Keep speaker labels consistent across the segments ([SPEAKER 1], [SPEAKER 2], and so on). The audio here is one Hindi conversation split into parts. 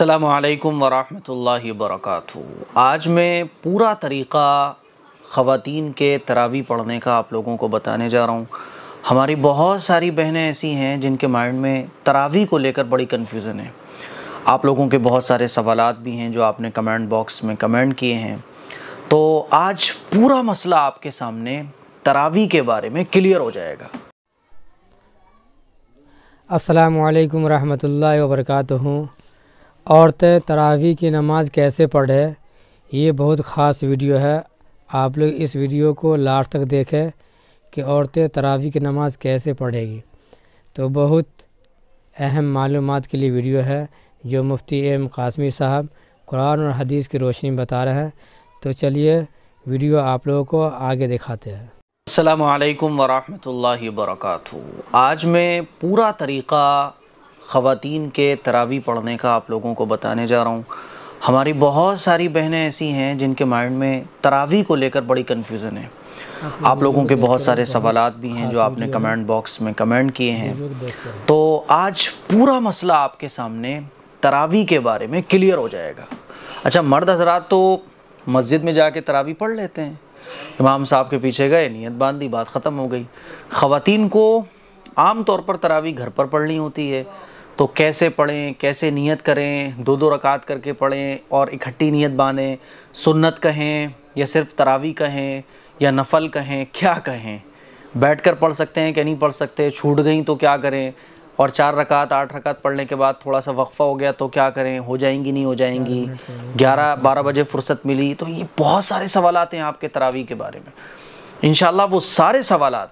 [SPEAKER 1] असलकम वरहमल वर्क आज मैं पूरा तरीक़ा ख़वान के तरावी पढ़ने का आप लोगों को बताने जा रहा हूँ हमारी बहुत सारी बहनें ऐसी हैं जिनके माइंड में तरावी को लेकर बड़ी कन्फ्यूज़न है आप लोगों के बहुत सारे सवाल भी हैं जो आपने कमेंट बॉक्स में कमेंट किए हैं तो आज पूरा मसला आपके सामने तरावी के बारे में क्लियर हो जाएगा असलकम वरहमल वर्का औरतें तरावी की नमाज़ कैसे पढ़ें ये बहुत ख़ास वीडियो है आप लोग इस वीडियो को लास्ट तक देखें कि औरतें तरावी की नमाज़ कैसे पढ़ेगी तो बहुत अहम मालूम के लिए वीडियो है जो मुफ्ती एम कासमी साहब कुरान और हदीस की रोशनी बता रहे हैं तो चलिए वीडियो आप लोगों को आगे दिखाते हैं अल्लाम वरहमल वर्क आज मैं पूरा तरीक़ा ख़वातीन के तरावी पढ़ने का आप लोगों को बताने जा रहा हूँ हमारी बहुत सारी बहनें ऐसी हैं जिनके माइंड में तरावी को लेकर बड़ी कन्फ्यूज़न है आप लोगों के बहुत सारे सवाल भी हैं जो आपने कमेंट बॉक्स में कमेंट किए हैं तो आज पूरा मसला आपके सामने तरावी के बारे में क्लियर हो जाएगा अच्छा मर्द हजरात तो मस्जिद में जाके तरावी पढ़ लेते हैं इमाम साहब के पीछे गए नीयत बांध दी बात ख़त्म हो गई ख़वातीन को आम तौर पर तरावी घर पर पढ़नी होती है तो कैसे पढ़ें कैसे नियत करें दो दो रकात करके पढ़ें और इकट्ठी नियत बांधें सुन्नत कहें या सिर्फ तरावी कहें या नफल कहें क्या कहें बैठ कर पढ़ सकते हैं क्या नहीं पढ़ सकते छूट गई तो क्या करें और चार रकात आठ रकात पढ़ने के बाद थोड़ा सा वक्फ़ा हो गया तो क्या करें हो जाएंगी नहीं हो जाएंगी ग्यारह बारह बजे फुर्सत मिली तो ये बहुत सारे सवाल हैं आपके तरावी के बारे में इन वो सारे सवाल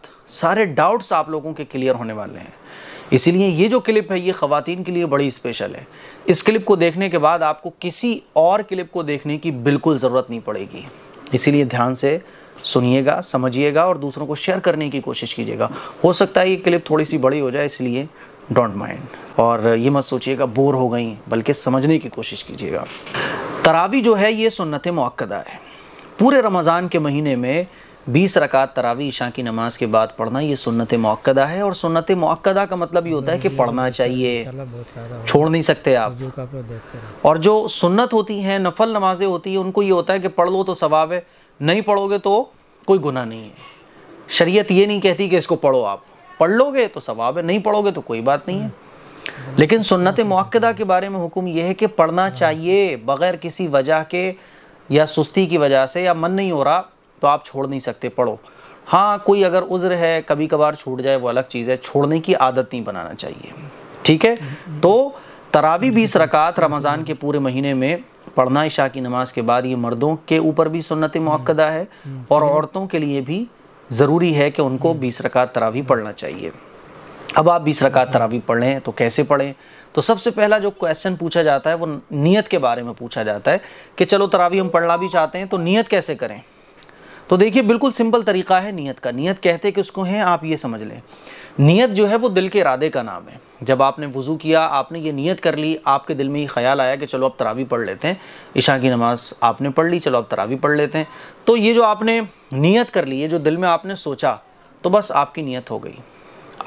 [SPEAKER 1] सारे डाउट्स आप लोगों के क्लियर होने वाले हैं इसीलिए ये जो क्लिप है ये ख़वातीन के लिए बड़ी स्पेशल है इस क्लिप को देखने के बाद आपको किसी और क्लिप को देखने की बिल्कुल ज़रूरत नहीं पड़ेगी इसीलिए ध्यान से सुनिएगा समझिएगा और दूसरों को शेयर करने की कोशिश कीजिएगा हो सकता है ये क्लिप थोड़ी सी बड़ी हो जाए इसलिए डोंट माइंड और ये मत सोचिएगा बोर हो गई बल्कि समझने की कोशिश कीजिएगा तरावी जो है ये सुन्नत मौक़दा है पूरे रमज़ान के महीने में बीस रकात तरावी ईशा की नमाज के बाद पढ़ना ये सुन्नत मौक़दा है और सुन्नत मौक़दा का मतलब ये होता है कि पढ़ना चाहिए अच्छा, छोड़ नहीं सकते आप और जो सुन्नत होती हैं नफल नमाजें होती हैं उनको ये होता है कि पढ़ लो तो सवाब है नहीं पढ़ोगे तो कोई गुना नहीं है शरीयत ये नहीं कहती कि इसको पढ़ो आप पढ़ लोगे तो सवाब है नहीं पढ़ोगे तो कोई बात नहीं है हम्म। लेकिन सुन्नत अच्छा मौक़दा के बारे में हुक्म यह है कि पढ़ना हाँ। चाहिए बग़ैर किसी वजह के या सुस्ती की वजह से या मन नहीं हो रहा तो आप छोड़ नहीं सकते पढ़ो हाँ कोई अगर उज्र है कभी कभार छूट जाए वो अलग चीज़ है छोड़ने की आदत नहीं बनाना चाहिए ठीक है तो तरावी बीस रकात रमज़ान के पूरे महीने में पढ़ना ईशा की नमाज के बाद ये मर्दों के ऊपर भी सुन्नत मौक़दा है और औरतों के लिए भी ज़रूरी है कि उनको बीस रकात तरावी पढ़ना चाहिए अब आप बीस रकात तरावी पढ़ें तो कैसे पढ़ें तो सबसे पहला जो क्वेश्चन पूछा जाता है वो नीयत के बारे में पूछा जाता है कि चलो तरावी हम पढ़ना भी चाहते हैं तो नीयत कैसे करें तो देखिए बिल्कुल सिंपल तरीका है नीयत का नीयत कहते उसको हैं आप ये समझ लें नीयत जो है वो दिल के इरादे का नाम है जब आपने वज़ू किया आपने ये नीयत कर ली आपके दिल में ये ख्याल आया कि चलो अब तरावी पढ़ लेते हैं ईशा की नमाज़ आपने पढ़ ली चलो अब तरावी पढ़ लेते हैं तो ये जो आपने नीयत कर ली ये जो दिल में आपने सोचा तो बस आपकी नीयत हो गई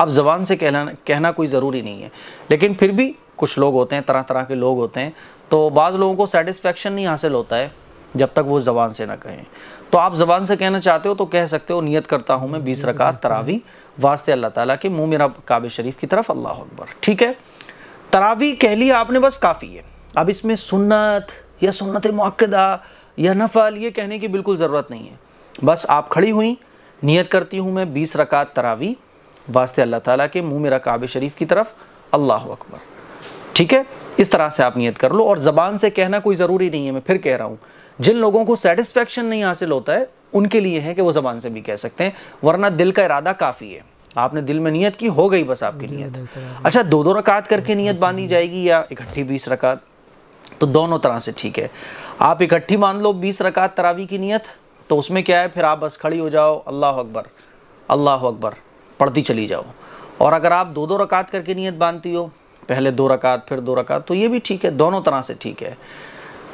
[SPEAKER 1] अब ज़बान से कहना कहना कोई ज़रूरी नहीं है लेकिन फिर भी कुछ लोग होते हैं तरह तरह के लोग होते हैं तो बाज़ लोगों को सेटिस्फेक्शन नहीं हासिल होता है जब तक वो ज़बान से ना कहें तो आप ज़बान से कहना चाहते हो तो कह सकते हो नियत करता हूँ मैं बीस रकात तरावी वास्ते अल्लाह ताला के मुँह मेरा काब शरीफ की तरफ अल्लाह अकबर ठीक है तरावी कह लिया आपने बस काफ़ी है अब इसमें सुन्नत या सुन्नत मक्दा या नफल ये कहने की बिल्कुल ज़रूरत नहीं है बस आप खड़ी हुई नियत करती हूँ मैं बीस रकात तरावी वास्ते अल्लाह ताला के मुंह मेरा काब शरीफ की तरफ अल्लाह अकबर ठीक है इस तरह से आप नियत कर लो और ज़बान से कहना कोई ज़रूरी नहीं है मैं फिर कह रहा हूँ जिन लोगों को सेटिस्फैक्शन नहीं हासिल होता है उनके लिए है कि वो ज़बान से भी कह सकते हैं वरना दिल का इरादा काफ़ी है आपने दिल में नियत की हो गई बस आपकी नियत अच्छा दो दो रकात करके नियत बांधी जाएगी या इकट्ठी बीस रकात तो दोनों तरह से ठीक है आप इकट्ठी मान लो बीस रकात तरावी की नियत तो उसमें क्या है फिर आप बस खड़ी हो जाओ अल्लाह अकबर अल्लाह अकबर पढ़ती चली जाओ और अगर आप दो दो रकात करके नियत बांधती हो पहले दो रकात फिर दो रकात तो ये भी ठीक है दोनों तरह से ठीक है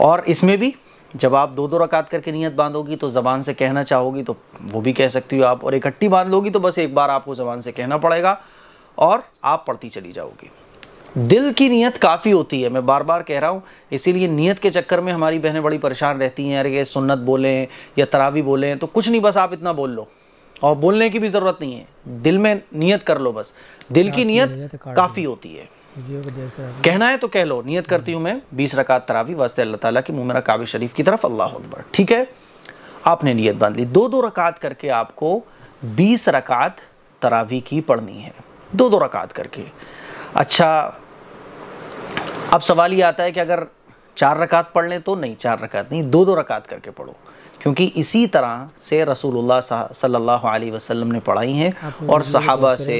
[SPEAKER 1] और इसमें भी जब आप दो दो रकात करके नीयत बांधोगी तो ज़बान से कहना चाहोगी तो वो भी कह सकती हो आप और इकट्ठी बांध लोगी तो बस एक बार आपको ज़बान से कहना पड़ेगा और आप पढ़ती चली जाओगी दिल की नीयत काफ़ी होती है मैं बार बार कह रहा हूँ इसीलिए नीयत के चक्कर में हमारी बहनें बड़ी परेशान रहती हैं अरे ये सुन्नत बोलें या तरावी बोलें तो कुछ नहीं बस आप इतना बोल लो और बोलने की भी ज़रूरत नहीं है दिल में नीयत कर लो बस दिल की हाँ, नीयत काफ़ी होती है कहना है तो कह लो नियत करती हूँ मैं बीस रकात तरावी वास्ते अल्लाह ताला की मुमरा काबिल शरीफ की तरफ अल्लाह अकबर ठीक है आपने नियत बांध ली दो दो रकात करके आपको बीस रकात तरावी की पढ़नी है दो दो रकात करके अच्छा अब सवाल ये आता है कि अगर चार रकात पढ़ लें तो नहीं चार रकात नहीं दो दो रकात करके पढ़ो क्योंकि इसी तरह से रसूलुल्लाह सल्लल्लाहु अलैहि वसल्लम ने पढ़ाई हैं और सहाबा से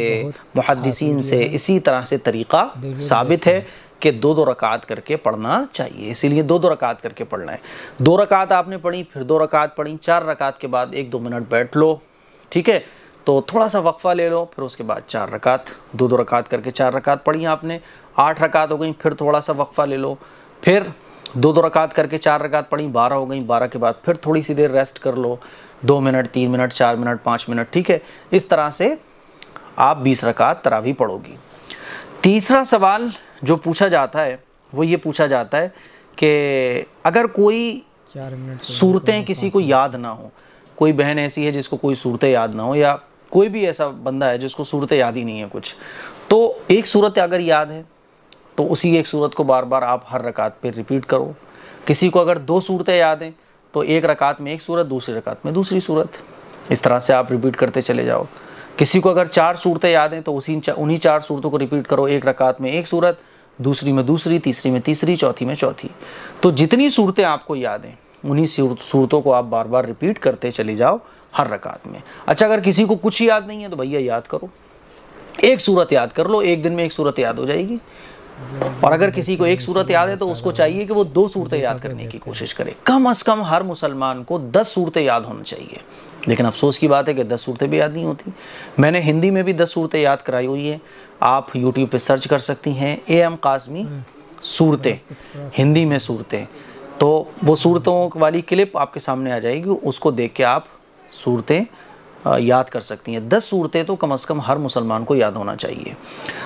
[SPEAKER 1] मुहदसिन से इसी तरह से तरीक़ा साबित है कि दो दो रकात करके पढ़ना चाहिए इसीलिए दो दो रकात करके पढ़ना है दो रकात आपने पढ़ी फिर दो रकात पढ़ी चार रकात के बाद एक दो मिनट बैठ लो ठीक है तो थोड़ा सा वक्फ़ा ले लो फिर उसके बाद चार रकात दो दो रकात करके चार रकात पढ़ी आपने आठ रकात हो गई फिर थोड़ा सा वक्फ़ा ले लो फिर दो दो रकात करके चार रकात पढ़ी बारह हो गई बारह के बाद फिर थोड़ी सी देर रेस्ट कर लो दो मिनट तीन मिनट चार मिनट पाँच मिनट ठीक है इस तरह से आप बीस रकात तरावी पढ़ोगी तीसरा सवाल जो पूछा जाता है वो ये पूछा जाता है कि अगर कोई सूरतें किसी को याद ना हो कोई बहन ऐसी है जिसको कोई सूरतें याद ना हो या कोई भी ऐसा बंदा है जिसको सूरतें याद ही नहीं है कुछ तो एक सूरत अगर याद है तो उसी एक सूरत को बार बार आप हर रकात पर रिपीट करो किसी को अगर दो सूरतें याद हैं तो एक रकात में एक सूरत दूसरी रकात में दूसरी सूरत इस तरह से आप रिपीट करते चले जाओ किसी को अगर चार सूरतें याद हैं तो उसी उन्हीं चार सूरतों को रिपीट करो एक रकात में एक सूरत दूसरी में दूसरी तीसरी में तीसरी चौथी में चौथी तो जितनी सूरतें आपको याद हैं उन्हीं सूरतों को आप बार बार रिपीट करते चले जाओ हर रकात में अच्छा अगर किसी को कुछ याद नहीं है तो भैया याद करो एक सूरत याद कर लो एक दिन में एक सूरत याद हो जाएगी और अगर किसी को एक सूरत याद है तो उसको चाहिए कि वो दो सूरतें याद करने की कोशिश करे कम अज़ कम हर मुसलमान को दस सूरतें याद होनी चाहिए लेकिन अफसोस की बात है कि दस सूरतें भी याद नहीं होती मैंने हिंदी में भी दस सूरतें याद कराई हुई है आप यूट्यूब पर सर्च कर सकती हैं ए एम कासमी सूरतें हिंदी में सूरतें तो वो सूरतों वाली क्लिप आपके सामने आ जाएगी उसको देख के आप सूरतें याद कर सकती हैं दस सूरतें तो कम अज़ कम हर मुसलमान को याद होना चाहिए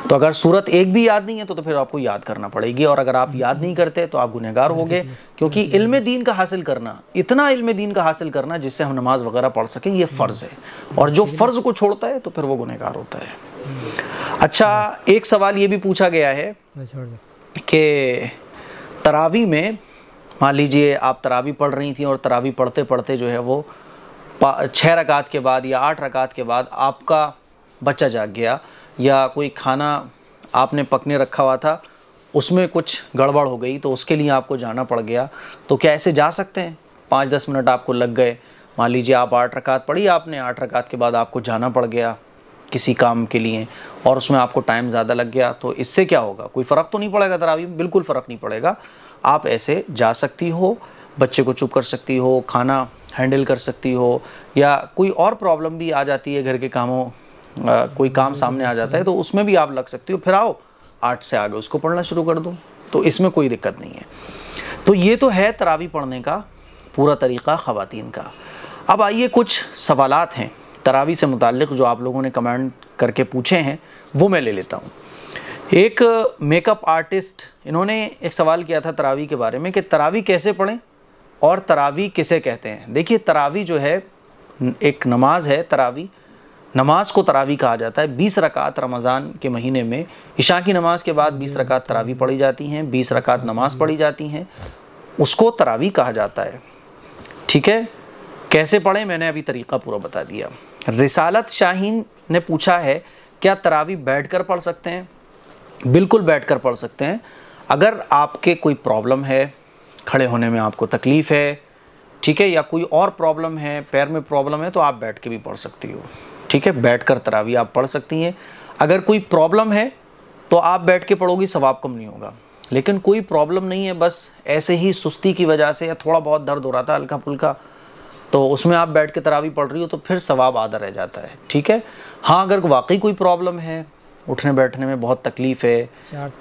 [SPEAKER 1] तो अगर सूरत एक भी याद नहीं है तो, तो फिर आपको याद करना पड़ेगी और अगर आप याद नहीं करते तो आप गुनहगार हो गए क्योंकि इल्म दीन का हासिल करना इतना इल्म दीन का हासिल करना जिससे हम नमाज वगैरह पढ़ सकें ये फ़र्ज़ है और जो फ़र्ज़ को छोड़ता है तो फिर वो गुनहगार होता है अच्छा एक सवाल ये भी पूछा गया है कि तरावी में मान लीजिए आप तरावी पढ़ रही थी और तरावी पढ़ते पढ़ते जो है वो छः रकात के बाद या आठ रकात के बाद आपका बच्चा जाग गया या कोई खाना आपने पकने रखा हुआ था उसमें कुछ गड़बड़ हो गई तो उसके लिए आपको जाना पड़ गया तो क्या ऐसे जा सकते हैं पाँच दस मिनट आपको लग गए मान लीजिए आप आठ रकात पढ़ी आपने आठ रकात के बाद आपको जाना पड़ गया किसी काम के लिए और उसमें आपको टाइम ज़्यादा लग गया तो इससे क्या होगा कोई फ़र्क तो नहीं पड़ेगा तरह अभी बिल्कुल फ़र्क नहीं पड़ेगा आप ऐसे जा सकती हो बच्चे को चुप कर सकती हो खाना हैंडल कर सकती हो या कोई और प्रॉब्लम भी आ जाती है घर के कामों आ, कोई काम सामने आ जाता है तो उसमें भी आप लग सकती हो फिर आओ आर्ट से आगे उसको पढ़ना शुरू कर दो तो इसमें कोई दिक्कत नहीं है तो ये तो है तरावी पढ़ने का पूरा तरीक़ा ख़वान का अब आइए कुछ सवालत हैं तरावी से मुतक़ जो आप लोगों ने कमेंट करके पूछे हैं वो मैं ले लेता हूँ एक मेकअप आर्टिस्ट इन्होंने एक सवाल किया था तरावी के बारे में कि तरावी कैसे पढ़ें और तरावी किसे कहते हैं देखिए तरावी जो है एक नमाज है तरावी नमाज को तरावी कहा जाता है बीस रकात रमज़ान के महीने में ईशा की नमाज के बाद बीस रकात तरावी पढ़ी जाती हैं बीस रकात नमाज पढ़ी जाती हैं उसको तरावी कहा जाता है ठीक है कैसे पढ़ें मैंने अभी तरीका पूरा बता दिया रिसालत शाहीन ने पूछा है क्या तरावी बैठ कर पढ़ सकते हैं बिल्कुल बैठ कर पढ़ सकते हैं अगर आपके कोई प्रॉब्लम है खड़े होने में आपको तकलीफ़ है ठीक है या कोई और प्रॉब्लम है पैर में प्रॉब्लम है तो आप बैठ के भी पढ़ सकती हो ठीक है बैठ कर तरावी आप पढ़ सकती हैं अगर कोई प्रॉब्लम है तो आप बैठ के पढ़ोगी सवाब कम नहीं होगा लेकिन कोई प्रॉब्लम नहीं है बस ऐसे ही सुस्ती की वजह से या थोड़ा बहुत दर्द हो रहा था हल्का फुल्का तो उसमें आप बैठ के तरावी पढ़ रही हो तो फिर सवाब आधा रह जाता है ठीक है हाँ अगर वाकई कोई प्रॉब्लम है उठने बैठने में बहुत तकलीफ़ है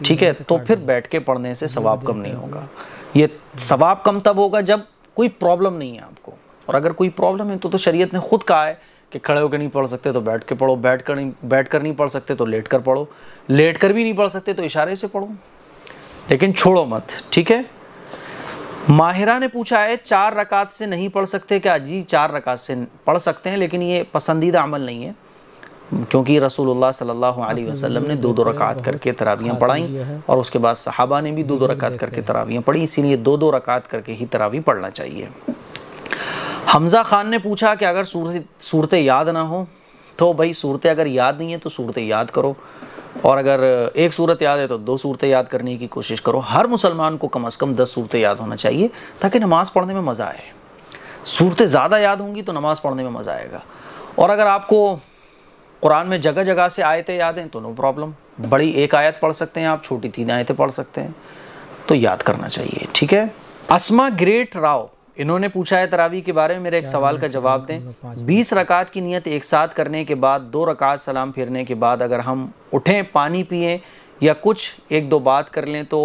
[SPEAKER 1] ठीक है तो फिर बैठ के पढ़ने से सवाब कम नहीं होगा ये सवाब कम तब होगा जब कोई प्रॉब्लम नहीं है आपको और अगर कोई प्रॉब्लम है तो तो शरीयत ने खुद कहा है कि खड़े होकर नहीं पढ़ सकते तो बैठ के पढ़ो बैठ कर नहीं बैठ कर नहीं पढ़ सकते तो लेट कर पढ़ो लेट कर भी नहीं पढ़ सकते तो इशारे से पढ़ो लेकिन छोड़ो मत ठीक है माहिरा ने पूछा है चार रकात से नहीं पढ़ सकते क्या जी चार रकात से पढ़ सकते हैं लेकिन ये पसंदीदा अमल नहीं है क्योंकि रसूलुल्लाह सल्लल्लाहु अलैहि वसल्लम ने दो दो रकात करके तरावियाँ पढ़ाई और उसके बाद सहाबा ने भी दो दो रकात करके तरावियाँ पढ़ी इसीलिए दो दो रकात करके ही तरावी पढ़ना चाहिए हमज़ा ख़ान ने पूछा कि अगर सूरत सूरत याद ना हो तो भाई सूरत अगर याद नहीं है तो सूरत याद करो और अगर एक सूरत याद है तो दो सूरतें याद करने की कोशिश करो हर मुसलमान को कम अज़ कम दस सूरतें याद होना चाहिए ताकि नमाज़ पढ़ने में मज़ा आए सूरतें ज़्यादा याद होंगी तो नमाज़ पढ़ने में मज़ा आएगा और अगर आपको कुरान में जगह जगह से आयतें याद हैं तो नो प्रॉब्लम बड़ी एक आयत पढ़ सकते हैं आप छोटी तीन आयतें पढ़ सकते हैं तो याद करना चाहिए ठीक है असमा ग्रेट राव इन्होंने पूछा है तरावी के बारे में मेरे एक सवाल का जवाब दें बीस रकात की नियत एक साथ करने के बाद दो रकात सलाम फिरने के बाद अगर हम उठें पानी पिए या कुछ एक दो बात कर लें तो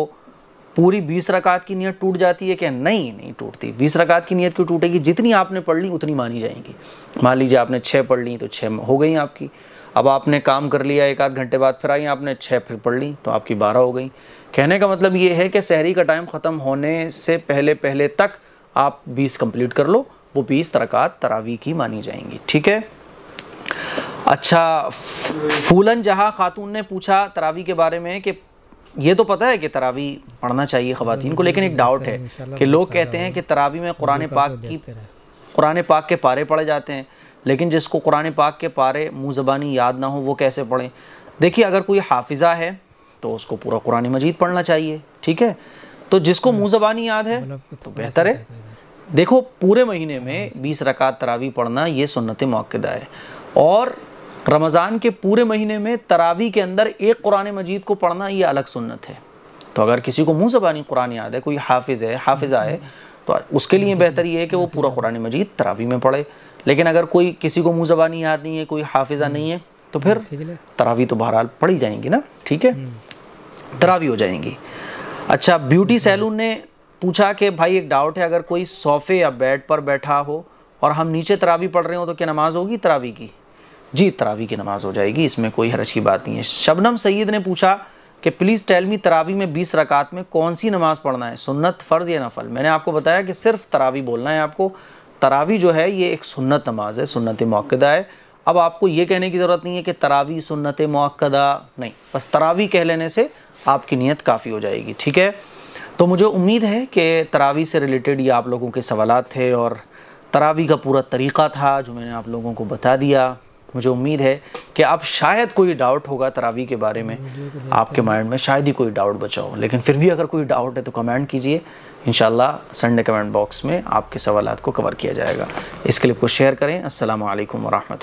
[SPEAKER 1] पूरी बीस रकात की नीयत टूट जाती है क्या नहीं नहीं टूटती बीस रकात की नीयत क्यों टूटेगी जितनी आपने पढ़ ली उतनी मानी जाएंगी मान लीजिए आपने छः पढ़ ली तो छः हो गई आपकी अब आपने काम कर लिया एक आध घंटे बाद फिर आई आपने छः फिर पढ़ ली तो आपकी बारह हो गई कहने का मतलब ये है कि शहरी का टाइम ख़त्म होने से पहले पहले तक आप बीस कंप्लीट कर लो वो बीस तरक़ात तरावी की मानी जाएंगी ठीक है अच्छा फूलन जहाँ खातून ने पूछा तरावी के बारे में कि ये तो पता है कि तरावी पढ़ना चाहिए खुवान को लेकिन एक डाउट है कि लोग कहते हैं कि तरावी में कुरान पाक की कुरान पाक के पारे पढ़े जाते हैं लेकिन जिसको कुरान पाक के पारे मुँह ज़बानी याद ना हो वो कैसे पढ़ें देखिए अगर कोई हाफिज़ा है तो उसको पूरा कुरान मजीद पढ़ना चाहिए ठीक है तो जिसको मुँह ज़बानी याद है मतलब तो, तो बेहतर है देखो पूरे महीने में बीस रकात तरावी पढ़ना ये सुन्नत मौकदा है और रमज़ान के पूरे महीने में तरावी के अंदर एक कुरान मजीद को पढ़ना ये अलग सुन्नत है तो अगर किसी को मुँह से बानी कुरान याद है कोई हाफिज़ है हाफिज़ा है तो उसके लिए बेहतर ये है कि वो पूरा कुरान मजीद तरावी में पढ़े लेकिन अगर कोई किसी को मुँह जबानी याद नहीं है कोई हाफिज़ा नहीं है तो फिर तरावी तो बहरहाल पढ़ी जाएंगी ना ठीक है हम्म। तरावी हो जाएंगी अच्छा ब्यूटी सैलून ने पूछा कि भाई एक डाउट है अगर कोई सोफ़े या बेड पर बैठा हो और हम नीचे तरावी पढ़ रहे हो तो क्या नमाज़ होगी तरावी की जी तरावी की नमाज़ हो जाएगी इसमें कोई हरज की बात नहीं है शबनम सईद ने पूछा कि प्लीज़ टेल मी तरावी में बीस रकात में कौन सी नमाज़ पढ़ना है सुन्नत फ़र्ज़ या नफल मैंने आपको बताया कि सिर्फ तरावी बोलना है आपको तरावी जो है ये एक सुन्नत नमाज है सुन्नत मौकदा है अब आपको ये कहने की ज़रूरत नहीं है कि तरावी सुन्नत मौकदा नहीं बस तरावी कह लेने से आपकी नीयत काफ़ी हो जाएगी ठीक है तो मुझे उम्मीद है कि तरावी से रिलेटेड ये आप लोगों के सवाल थे और तरावी का पूरा तरीक़ा था जो मैंने आप लोगों को बता दिया मुझे उम्मीद है कि आप शायद कोई डाउट होगा तरावी के बारे में आपके माइंड में शायद ही कोई डाउट बचा हो लेकिन फिर भी अगर कोई डाउट है तो कमेंट कीजिए इन संडे कमेंट बॉक्स में आपके सवाल को कवर किया जाएगा इस क्लिप को शेयर करें असल वरहमल